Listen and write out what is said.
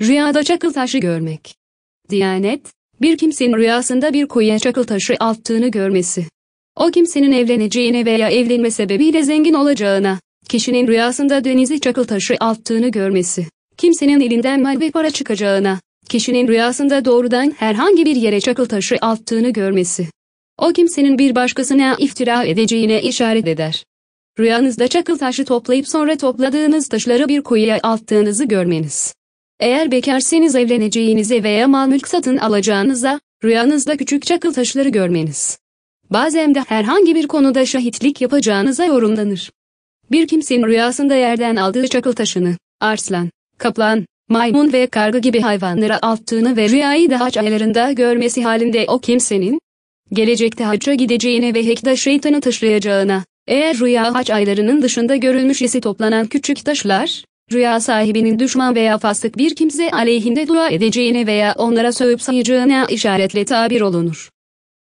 Rüyada çakıl taşı görmek. Diyanet, bir kimsenin rüyasında bir kuyuya çakıl taşı attığını görmesi. O kimsenin evleneceğine veya evlenme sebebiyle zengin olacağına, kişinin rüyasında denizi çakıl taşı attığını görmesi. Kimsenin elinden mal ve para çıkacağına, kişinin rüyasında doğrudan herhangi bir yere çakıl taşı attığını görmesi. O kimsenin bir başkasına iftira edeceğine işaret eder. Rüyanızda çakıl taşı toplayıp sonra topladığınız taşları bir kuyuya attığınızı görmeniz. Eğer bekarsanız evleneceğinize veya mal mülk satın alacağınıza, rüyanızda küçük çakıl taşları görmeniz. Bazen de herhangi bir konuda şahitlik yapacağınıza yorumlanır. Bir kimsenin rüyasında yerden aldığı çakıl taşını, arslan, kaplan, maymun ve karga gibi hayvanlara attığını ve rüyayı da haç aylarında görmesi halinde o kimsenin, gelecekte hacca gideceğine ve hekta şeytanı taşlayacağına, eğer rüya haç aylarının dışında görülmüş ise toplanan küçük taşlar, rüya sahibinin düşman veya fasık bir kimse aleyhinde dua edeceğine veya onlara sövüp sayacağına işaretle tabir olunur.